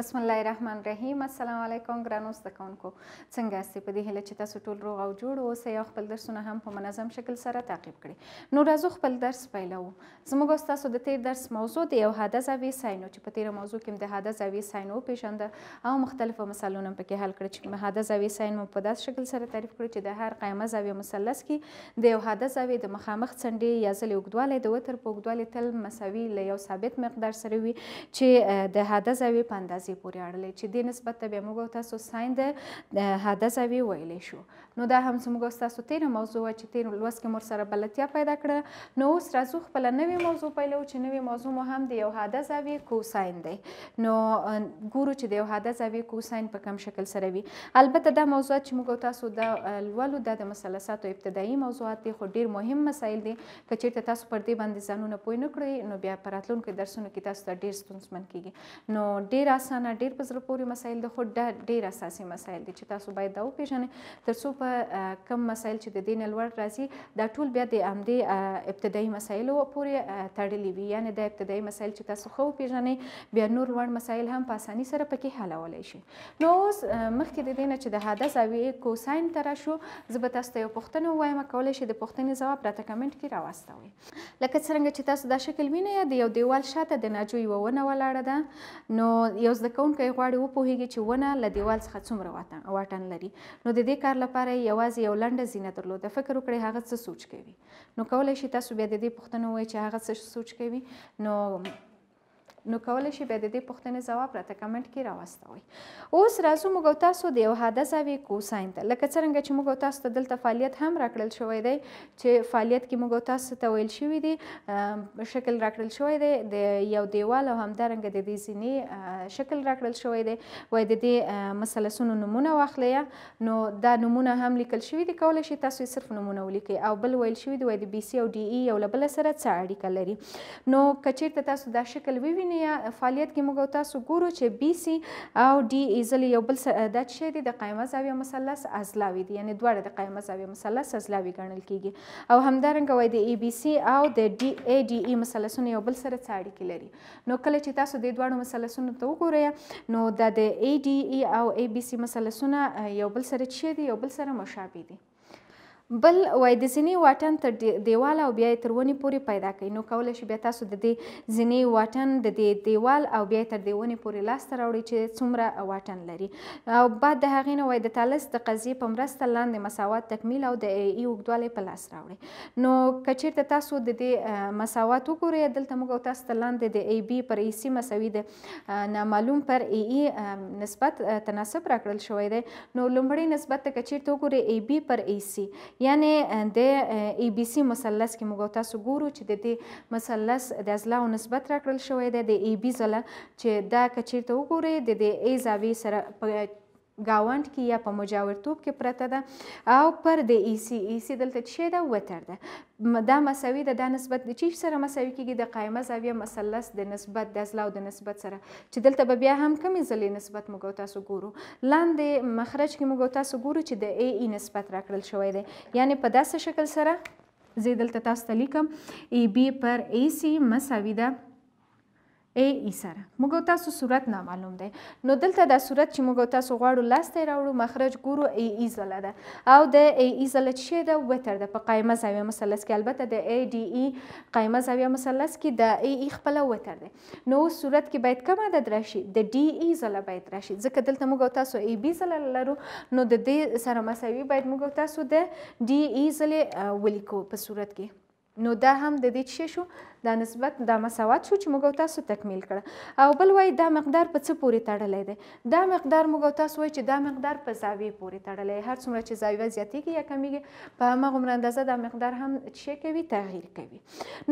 بسم الله الرحمن الرحیم السلام علیکم ګرانو زده کوونکو څنګه یاستئ په دې هیله چې تاسو ټول روغ او جوړ اوسئ او خپل درسونه هم په منظم شکل سره تعقیب کړئ نو راځو خپل درس پیلوو زموږ ستاسو د تیر درس موضوع د یو حاده زاویې ساینو چې په تیره موضوع کې هم د حاده زاویې ساین وپېژنده او مختلفو مثالونه پکې حل کړي چې حاده زاویې ساین مو په داسې شکل سره تعریف کړي چې د هر قایمه زاویې مثلث کې د یو حاده زاویې د مخامخ څنډې یا ځلې اوږدوالی د وتر په اوږدوالي تل مساوي له یو ثابت مقدار سره وي چې د حاده زاویې په اندازې پیسې پورې اړلې چې دې نسبت ته بیا موږ تاسو ساين د حدث وی ویلی شو نو دا هم زموږ ستاسو تیر موضوع چې تیر لوست کې مر سره بلدتیا پیدا کړه نو اوس راځو خپل نوې موضوع پیلو چې نوې موضوع مو هم د یو حاده زاویې کوساین دی نو ګورو چې د یو حاده زاویې کوساین په کم شکل سره وي البته دا موضوع چې موږ تاسو د لولو د مثلثاتو ابتدایي موضوعات دي خو ډیر مهم مسایل دي که چیرته تاسو پر دې باندې ځانونه پوه نه کړئ نو بیا په راتلونکو درسونو کې تاسو ته ډیر ستونزمن کیږي نو ډیر اسانه ډیر په زړه پورې مسایل د خو ډیر اساسي مسایل دي چې تاسو باید دا وپیژنئ ترڅو په هغه کم مسایل چې د دین لوړ راځي دا ټول بیا د امدې ابتدایي مسایلو پورې تړلي وي یعنی د ابتدایي مسایل چې تاسو خو پیژنې بیا نور لوړ مسایل هم په اساني سره پکې حلولای شي نو اوس مخکې د دینه چې د حادثه زاویې کوساین تر شو زه به تاسو ته پوښتنه وایم کولای شي د پوښتنې جواب راته کمنټ کې راوستوي لکه څنګه چې تاسو دا شکل وینئ د یو دیوال شاته د ناجو یو ونه ولاړه ده نو یو ځکه کوونکی غواړي وپوهیږي چې ونه له دیوال څخه څومره واټن لري نو د دې کار لپاره لپاره یوازې یو لنډه زینه درلوده فکر وکړئ هغه څه سوچ کوي نو کولای شي تاسو بیا د دې پوښتنه وایي چې هغه څه سوچ کوي نو نو کولای شي بیا د دې پوښتنې ځواب راته کمنټ کې راوستوي اوس راځو موږ تاسو د یو حاده زاوی کوساین ته لکه څنګه چې موږ تاسو ته دلته فعالیت هم راکړل شوی دی چې فعالیت کې موږ تاسو ته ویل شوی دی شکل راکړل شوی دی د یو دیوال او همدارنګه د دې زینې شکل راکړل شوی دی وای د دې مثلثونو نمونه واخلئ نو دا نمونه هم لیکل شوی دی کولای شي تاسو صرف نمونه ولیکئ او بل ویل شوی دی وای د بي سي او ډي ای یو له بل سره څه اړیکه لري نو کچیرته تاسو دا شکل ووینئ ټرانزیکشن eh, فعالیت کې موږ تاسو ګورو چې بي سي او ډي ایزلی e یو بل دا چې دی د قائمه زاویه مثلث ازلاوی دي یعنی دواړه د قائمه زاویه مثلث ازلاوی ګڼل کیږي او همدارنګه وای د ای بي سي او د ډي ای ډي ای مثلثونه یو بل سره څه اړیکې لري نو کله چې تاسو د دواړو مثلثونو ته وګورئ نو دا د ای ډي ای او ای بي سي مثلثونه یو بل سره چې دی یو بل سره مشابه دي بل وای د زینې واټن تر دیوال او بیا تر ونې پورې پیدا کوي نو کولی شي بیا تاسو د دې زینې واټن د دې دیوال او بیا تر دې ونې پورې لاسته راوړئ چې څومره واټن لري او بعد د هغې نه وای د تالس د قضیې په مرسته لاندې مساوات تکمیل او د ای اوږدوالی په لاس راوړئ نو که چیرته تاسو د دې مساوات وګورئ دلته موږ او تاسو ته لاندې د ای بي پر ای سي مساوي د نامعلوم پر ای ای نسبت تناسب راکړل شوی دی نو لومړی نسبت ته که چیرته وګورئ ای بي پر ای سي یعنی د ای بی سی مثلث کې موږ تاسو ګورو چې د دې مثلث د ازلا او نسبت راکړل شوی دی د ای بی زله چې دا کچیرته وګوري د دې ای زاویې سره گاوند کې یا په مجاورتوب کې پرته ده او پر د ای سی ای سی دلته چې ده وتر ده دا مساوي ده دا نسبت د چی سره مساوي کیږي د قائمه زاویه مثلث د نسبت د ازلا او د نسبت سره چې دلته به بیا هم کمی ځلې نسبت موږ تاسو ګورو لاندې مخرج کې موږ تاسو ګورو چې د ای ای نسبت راکړل شوی دی یعنی په داسې شکل سره زه دلته تاسو ته لیکم ای بی پر ای سی مساوي ده A E سره موږ او تاسو صورت نامعلوم دی نو دلته دا صورت چې موږ او تاسو غواړو لاسته راوړو مخرج ګورو A E زله ده او د A E زله چې ده وتر ده په قایمه زاویه مثلث کې البته د A D E قایمه زاویه مثلث کې د A E خپل وتر ده نو صورت کې باید کوم عدد راشي د D E زله باید راشي ځکه دلته موږ او تاسو A B زله لرو نو د دې سره مساوي باید موږ او تاسو د D E زله ولیکو په صورت کې نو دا هم د دې چې شو دا نسبت دا مساوات شو چې موږ تاسو تکمیل کړه او بل وای دا مقدار په څه پورې تړلی دی دا مقدار موږ تاسو وای چې دا مقدار په زاویې پورې تړلی هر څومره چې زاویه زیاتیږي یا کمیږي په هماغومره اندازه دا مقدار هم څه کوي تغییر کوي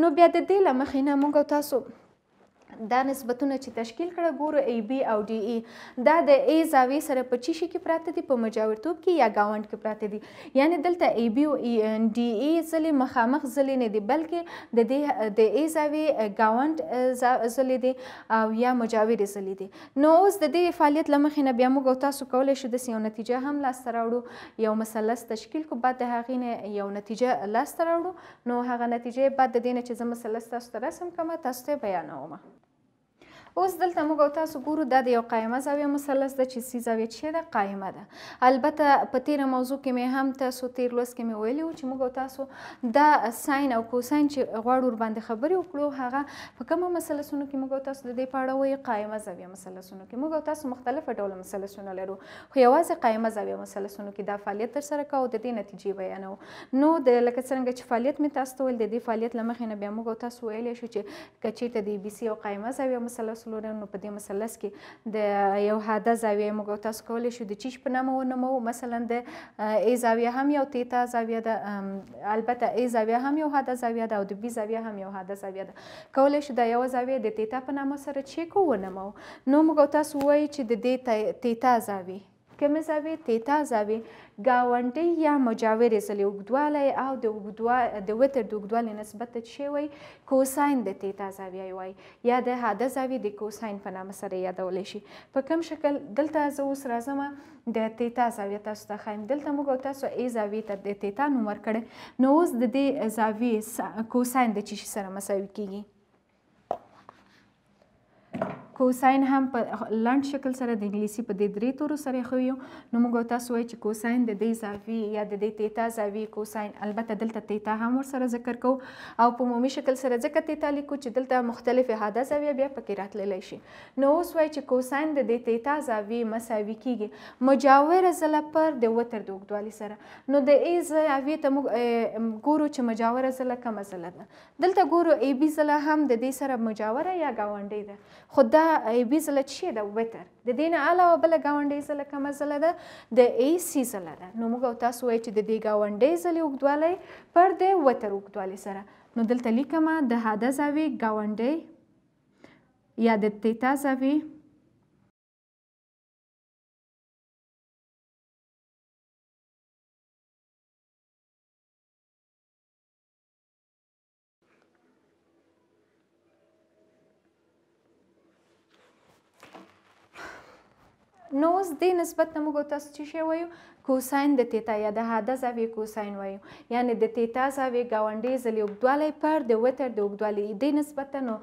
نو بیا د دې لمخې نه موږ تاسو دا نسبتونه چې تشکیل کړه ګورو ای بی او ډی ای e. دا د ای زاویې سره په چی شي کې پراته دي په مجاورتوب کې یا گاوند کې پراته دي یعنی دلته ای بی او ډی e، ای e ځلې مخامخ ځلې نه دي بلکې د دې د ای زاویې گاوند ځلې دي او یا مجاورې ځلې دي نو اوس د دې فعالیت لمخې نه بیا موږ تاسو کولی شو د یو نتیجه هم لاسته راوړو یو مثلث تشکیل کو بعد د هغې نه یو نتیجه لاسته راوړو نو هغه نتیجه بعد د دې نه چې زه مثلث تاسو ته رسم کړم تاسو ته بیانوم اوس دلته موږ او تاسو ګورو دا د یو قایمه زاویه مثلث ده چې سی زاویه چې ده قایمه ده البته په تیره موضوع کې مې هم تاسو تیر لوست کې مې ویلي وو چې موږ او تاسو دا ساین او کوساین چې غواړو ورباندې خبرې وکړو هغه په کومه مثلثونو کې موږ او تاسو د دې په اړه وایي قایمه زاویه مثلثونو کې موږ او تاسو مختلفه ډوله مثلثونه لرو خو یوازې قایمه زاویه مثلثونو کې دا فعالیت ترسره کوو د دې نتیجې بیانو نو د لکه څنګه چې فعالیت مې تاسو ته ویل د دې فعالیت لمخې نه بیا موږ او تاسو ویلی شو چې کچیرته د بي سي او قایمه زاویه مثلث فلورین نو په دې مثلث کې د یو حاده زاویه موږ تاسو کولی شو د چیش په نامه ونومو مثلا د ای زاویه هم یو تیتا زاویه ده البته ای زاویه هم یو حاده زاویه ده او د بی زاویه هم یو حاده زاویه ده کولی شو د یو زاویه د تیتا په نامه سره چیکو ونومو نو موږ تاسو وایو چې د دې تیتا زاویه کومې زاویې تیتا زاویې گاونډي یا مجاورې زلې اوږدوالی او د اوږدوا د وتر د اوږدوالي نسبت ته شی وای کوساین د تیتا زاویه وای یا د هاده زاویې د کوساین په نامه سره یادولی شي په کوم شکل دلته زه اوس راځم د تیتا زاویه تاسو ته ښایم دلته موږ او تاسو ای زاویې ته د تیتا نوم ورکړی نو اوس د دې زاویې کوساین د چی سره مساوي کیږي کوساین هم په لند شکل سره د انګلیسي په دې درې تورو سره خویو نو موږ تاسو وایو چې کوساین د دې زاوی یا د دې تیتا زاوی کوساین البته دلته تیتا هم ور سره ذکر کو او په عمومي شکل سره ځکه تیتا لیکو چې دلته مختلف احاده زاویه بیا پکې راتللی شي نو اوس وایو چې کوساین د دې تیتا زاوی مساوي کیږي مجاور ضلع پر د وتر د اوږدوالي سره نو د ای زاویې ته موږ ګورو چې مجاور ضلع کومه ضلع ده دلته ګورو ای بي ضلع هم د دې سره مجاوره یا گاونډي ده خو دا دا ایبي زله چی ده وتر د دې نه علاوه بل گاونډي زله کوم زله ده د ای سی زله ده نو موږ تاسو وایي چې د دې گاونډي زله وګدوالې پر د وتر وګدوالې سره نو دلته لیکم د هاده زاوی گاونډي یا د تیتا زاوی نو اوس دې نسبت ته موږ تاسو چې شی وایو کوساین د تیتا یا د هاده زاویې کوساین وایو یعنی د تیتا زاویې ګاونډي ځلې اوږدوالی پر د وتر د اوږدوالي دې نسبتا نو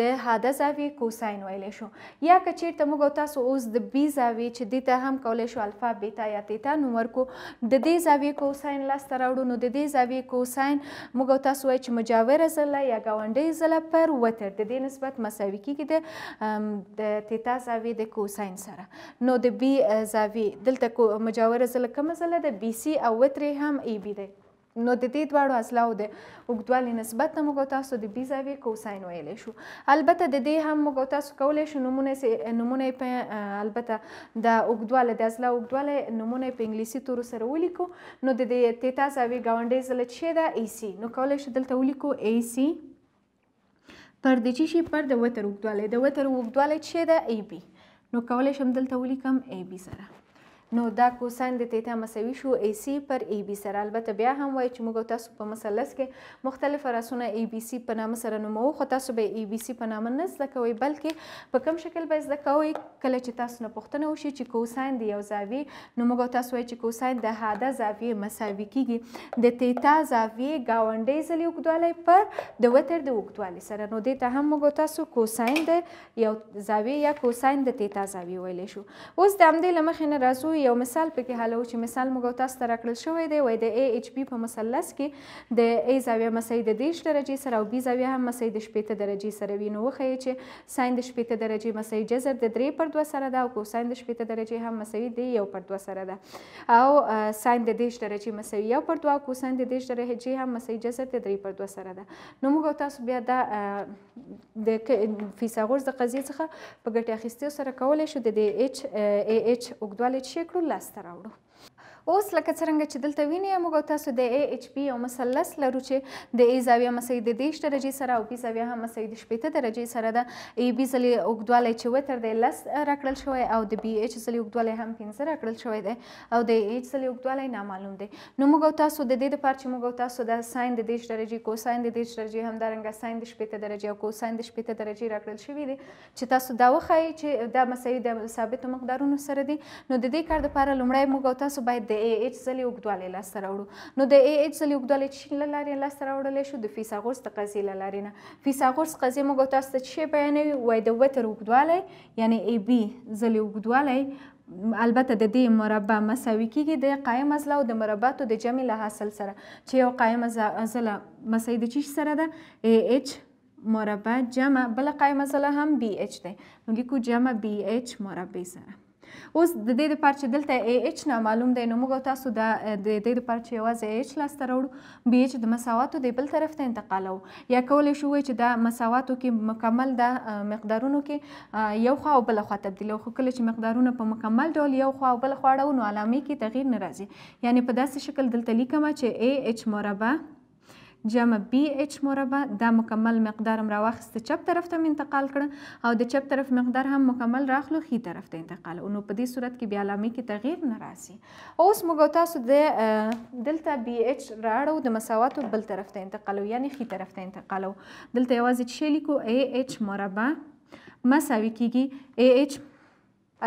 د هاده زاویې کوساین ویلی شو یا که چیرته موږ تاسو اوس د بي زاویې چې دې ته هم کولی شو الفا بیتا یا تیتا نوم ورکړو د دې زاویې کوساین لاسته راوړو نو د دې زاویې کوساین موږ تاسو وایو چې مجاوره ځله یا ګاونډي ځله پر وتر د دې نسبت مساوي کیږي د تیتا زاویې د کوساین سره نو د بي زاویې دلته مجاوره ځله کومه زله د بي سي او وتري هم اي بي دی نو د دې دواړو اصلو د اوږدوالي نسبت ته موږ تاسو د بي زاویې کوساین ویلی شو البته د دې هم موږ تاسو کولی شو نمونه نمونه په البته د اوږدوالي د اصله اوږدوالي نمونه په انګلیسي تورو سره ولیکو نو د دې تیتا زاویې ګاونډۍ زله چې ده اي سي نو کولی شو دلته ولیکو اي سي پر د چی شي پر د وتر اوږدوالي د وتر اوږدوالي چې ده اي بي نو کولی شم دلته ولیکم اي بي سره نو دا کوساین د تیتا مساوي شو اي سي پر اي بي سره البته بیا هم وای چې موږ تاسو په مثلث کې مختلف راسونه اي بي سي په نامه سره نومو خو تاسو به اي بي سي په نامه نه زده کوئ بلکې په کوم شکل به زده کوئ کله چې تاسو نه پوښتنه وشي چې کوساین د یو زاویې نو موږ تاسو وای چې کوساین د هاده زاویې مساوي کیږي د تیتا زاویې گاونډي ځلې اوږدوالی پر د وتر د اوږدوالي سره نو دې ته هم موږ تاسو کوساین د یو زاویې یا کوساین د تیتا زاویې ویلی شو اوس د همدې له مخې نه راځو یو مثال پکې حلو چې مثال موږ تاسو ته راکړل شوی دی وای د ای ایچ بی په مثلث کې د ای زاویه مساوي د 10 درجې سره او بی زاویه هم مساوي د 15 درجې سره وي نو وخی چې ساين د 15 درجې مساوي جذر د 3 پر 2 سره ده او کوساين د 15 درجې هم مساوي د 1 پر 2 سره ده او ساين د 10 درجې مساوي 1 پر 2 او کوساين د 10 درجې هم مساوي جذر د 3 پر 2 سره ده نو موږ تاسو بیا د د فیثاغورس د قضیه څخه په ګټه اخیستو سره کولای شو د ایچ ای ایچ اوګدوالې چیک کړو لاسته راوړو اوس لکه څنګه چې دلته وینئ موږ تاسو د ای ایچ پی یو مثلث لرو چې د ای زاویه مساوي د 10 درجې سره او بي زاویه هم مساوي د 15 درجې سره ده ای بي زلي اوګدواله چې وتر د لس راکړل شوی او د بي ایچ زلي اوګدواله هم 15 راکړل شوی دی او د ای ایچ زلي اوګدواله نامعلوم دی نو موږ تاسو د دې لپاره چې موږ تاسو د ساين د 10 درجې کوساين د 10 درجې همدارنګه ساين د 15 درجې او کوساين د 15 درجې راکړل شوی دی چې تاسو دا وخی چې دا مساوي د ثابتو مقدارونو سره دي نو د دې کار لپاره لومړی موږ تاسو باید د ای ایچ ځلې اوږدوالی لاسته راوړو نو د ای ایچ ځلې اوږدوالی چین له لارې لاسته راوړلی شو د فیثاغورس د قضیې له لارې نه فیثاغورس قضیې موږ او تاسو ته څه شی بیانوي وایي د وتر اوږدوالی یعنی ای بي ځلې اوږدوالی البته د دې مربع مساوي کیږي د قایم ازله او د مربعاتو د جمع له حاصل سره چې یو قایم ازله مساوي د چی سره ده ای ایچ مربع جمع بل قایم ازله هم بی ایچ ده نو لیکو جمع بی ایچ مربع سره اوس د دې لپاره چې دلته ای ایچ نامعلوم دی نو موږ تاسو د دې لپاره چې یوازې ای ایچ لاسته راوړو بی ایچ د مساواتو دی بل طرف ته انتقالو یا کولی شو چې دا مساواتو کې مکمل د مقدارونو کې یو خوا او بل خوا تبدیلو خو کله چې مقدارونه په مکمل ډول یو خوا او بل خوا اړو نو علامې کې تغییر نه راځي یعنی په داسې شکل دلته لیکم چې ای ایچ مربع جمع بی اچ مربع دا مکمل مقدارم را واخسته چپ طرف ته انتقال کړ او د چپ طرف مقدار هم مکمل راخلو خي طرف ته انتقال نو په دې صورت کې بیا علامې کې تغییر نه راځي اوس موږ تاسو د دلته بی اچ راړو د مساواتو بل طرف ته انتقالو یعنی خي طرف ته انتقالو دلته یوازې چې لیکو ای اچ مربع مساوي کیږي ای اچ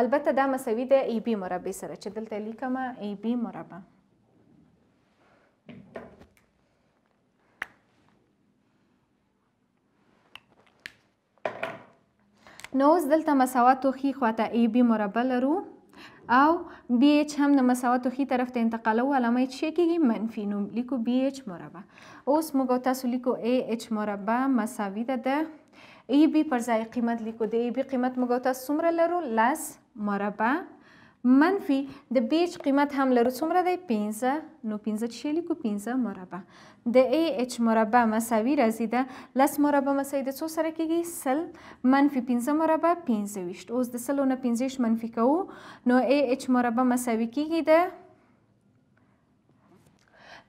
البته دا مساوي ده ای بی مربع سره چې دلته لیکم ای بی مربع نو اوس دلته مساوات توخي خواته ای بي مربع لرو او بی ایچ هم د مساوات توخي طرف ته انتقالو علامه چې کیږي منفي نو لیکو بی ایچ مربع اوس موږ تاسو لیکو ای ایچ مربع مساوي ده د ای بی پر ځای قیمت لیکو د ای بی قیمت موږ تاسو څومره لرو لس مربع منفي د بیچ قیمت هم لرو څومره دی 15 نو 15 چې لیکو 15 مربع د ای ایچ مربع مساوي راځي ده لس مربع مساوي د څو سره کیږي سل منفي 15 مربع 25 اوس د سلو نه 15 منفي کوو نو ای ایچ مربع مساوي کیږي ده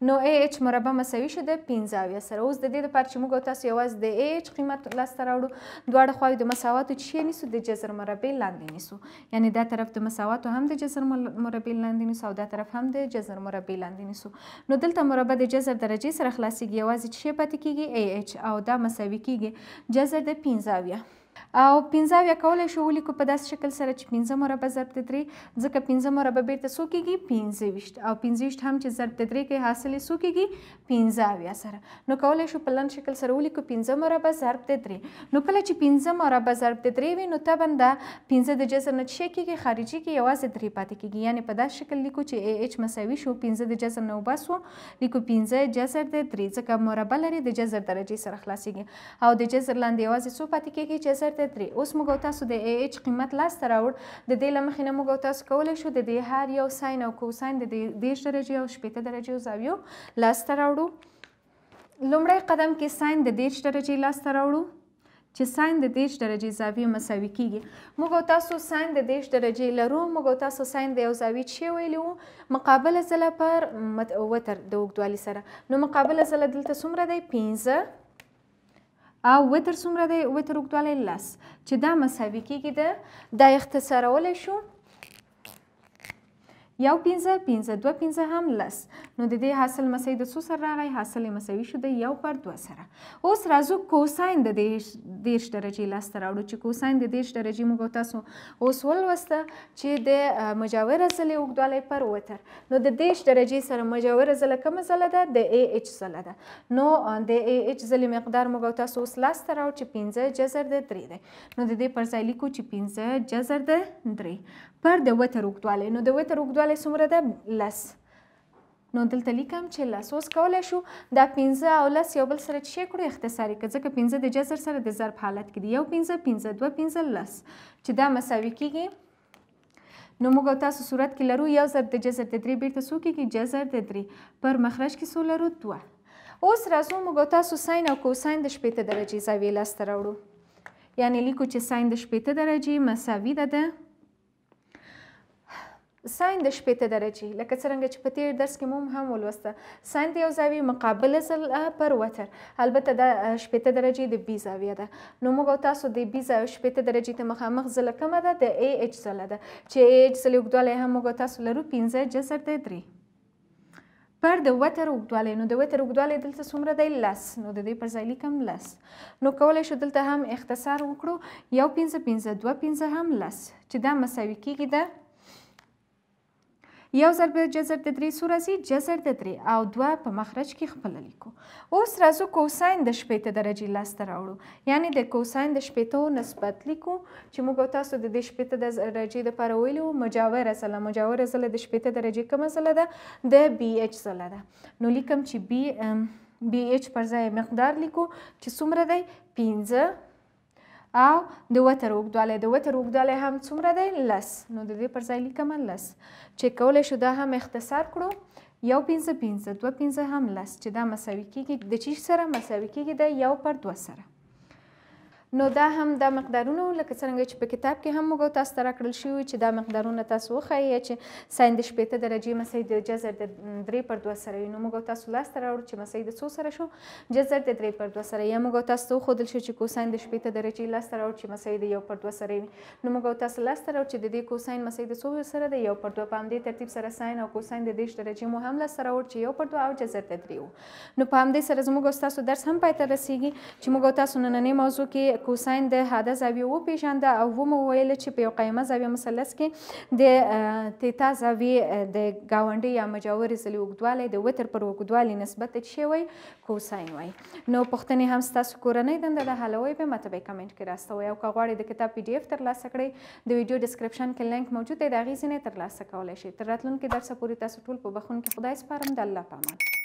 نو ای ایچ مربع مساوي شي د 15 سره اوس د دې لپاره چې موږ تاسو یوازې د ای ایچ قیمت لاسته راوړو دواړه خواوې د مساواتو چی نیسو د جزر مربع لاندې نیسو یعنی دا طرف د مساواتو هم د جزر مربع لاندې نیسو او دا طرف هم د جزر مربع لاندې نیسو نو دلته مربع د جزر درجه سره خلاصيږي یوازې چی پاتې کیږي ای ایچ او دا مساوي کیږي جزر د 15 او 15 بیا کولای شو ولیکو په داس شکل سره چې 15 مربع ضرب د 3 ځکه 15 مربع بیرته څو کېږي 15 او 15 هم چې ضرب د 3 کې حاصلې څو کېږي 15 بیا سره نو کولای شو په لن شکل سره ولیکو 15 مربع ضرب د 3 نو کله چې 15 مربع ضرب د 3 وي نو طبعا دا 15 د جذر نه شي کېږي خارجي کې یوازې 3 پاتې کېږي یعنی په داس شکل لیکو چې ah مساوي شو 15 د جذر نه وباسو لیکو 15 جذر د 3 ځکه مربع لري د جذر درجه سره خلاصيږي او د جذر لاندې یوازې څو پاتې کېږي جذر چیرته تری اوس موږ او تاسو د ای ایچ قیمت لاس ته راوړ د دې لمخې نه موږ او تاسو کولای شو د دې هر یو ساين او کوساين د دې دیش درجه او شپېته درجه او زاویو لاس ته راوړو لومړی قدم کې ساين د دیش درجه لاس ته راوړو چې ساين د 30 درجې زاویه مساوي کیږي موږ تاسو ساين د 30 درجې لرو موږ تاسو ساين د یو زاویه چې ویلو مقابله زله پر متوتر د وګدوالي سره نو مقابله زله دلته څومره دی 15 او وتر څومره دی وتر اوږدوالی لس چې دا مساوي کیږي د دا اختصارولی شو یو پنځه پنځه دوه پنځه هم لس نو د دې حاصل مساوي د څو سره راغی حاصل یې مساوي شو د یو پر دوه سره اوس راځو کوساین د دېرش درجې لاسته راوړو چې کوساین د دېرش درجې موږ تاسو اوس ولوسته چې د مجاوره ځلې اوږدوالی پر وتر نو د دېرش درجې سره مجاوره ځله کومه ځله ده د ای ایچ ځله ده نو د ای ایچ ځلې مقدار موږ تاسو اوس لاسته راوړو چې پنځه جزر د درې دی نو د دې پر ځای لیکو چې پنځه جزر د درې پر د وتر اوږدوالی نو د وتر اوږدوالی څومره ده لس نو دلته لیکم چې لس اوس کولی شو دا پنځه او لس یو بل سره چې کړو اختصاري که ځکه پنځه د جذر سره د ضرب حالت کې دی یو پنځه پنځه دوه پنځه لس چې دا مساوي کیږي نو موږ تاسو صورت کې لرو یو ضرب د جذر د درې بیرته څو کیږي جذر د درې پر مخرج کې څو لرو دوه اوس راځو موږ تاسو ساین او کوساین د شپېته درجې زاویې لاسته راوړو یعنې لیکو چې ساین د شپېته درجې مساوي ده ده ساين د شپېته درجې لکه څرنګه چې په تیر درس کې موږ هم ولوسته ساين د یو زاویې مقابله ضلع پر وتر البته دا شپېته درجې د بي زاویه ده نو موږ او تاسو د بي زاویه شپېته درجې ته مخامخ ضلع کومه ده د اي ایچ ضلع ده چې اي ایچ ضلع اوږدوالی هم موږ او تاسو لرو پنځه جزر د درې پر د وتر اوږدوالی نو د وتر اوږدوالی دلته څومره دی لس نو د دې پر ځای لیکم لس نو کولی شو دلته هم اختصار وکړو یو پنځه پنځه دوه پنځه هم لس چې دا مساوي کېږي د یو ضرب جذر د درې څو راځي جذر د درې او دوه په مخرج کې خپله لیکو اوس راځو کوساین د شپېته درجې لاسته راوړو یعنی د کوساین د شپېتو نسبت لیکو چې موږ تاسو د دې شپېته درجې دپاره ویلي وو مجاوره څله مجاوره څله د شپېته درجې کومه څله ده د بي ایچ څله ده نو لیکم چې بي بي ایچ پر ځای مقدار لیکو چې څومره دی پنځه او د وتر اوږدوالی د وتر اوږدوالی هم څومره دی لس نو د دې پر ځای لیکمه لس چې کولی شو دا هم اختصار کړو یو پنځه پنځه دوه پنځه هم لس چې دا مساوي کیږي د چی سره مساوي کیږي د یو پر دوه سره نو دا هم د مقدارونو لکه څنګه چې په کتاب کې هم موږ تاسو ته راکړل شوی چې دا مقدارونه تاسو وخایي چې ساین د شپېته درجې مسۍ د جزر د درې پر دوه سره نو موږ تاسو لاسته راوړو چې مسۍ د څو سره شو جزر د درې پر دوه سره یا موږ تاسو ته وښودل شو چې کوساین د شپېته درجې لاسته راوړو چې مسۍ د یو پر دوه سره وي نو موږ تاسو لاسته راوړو چې د دې کوساین مسۍ د څو سره د یو پر دوه په همدې ترتیب سره ساین او کوساین د دېرش درجې مو هم لاسته راوړو چې یو پر دوه او جزر د درې نو په همدې سره زموږ تاسو درس هم پای ته رسیږي چې موږ تاسو نننۍ موضوع کې کوساین د حاده زاویه وپیژنده او ومو ویل چې په یو قایمه زاویه مثلث کې د تیتا زاویه د گاونډي یا مجاورې زلي اوږدوالی د وتر پر اوږدوالي نسبت شي وي کوساین وای نو پښتنې هم ستاسو کورنۍ دنده د حلوي په متبه کمنټ کې راستوي او که غواړئ د کتاب پی ډی اف ترلاسه کړئ د ویډیو ډسکرپشن کې لینک موجود دی د هغې ځینې ترلاسه کولی شئ تر راتلونکي درسه پورې تاسو ټول په بخون کې خدای سپارم د الله په امان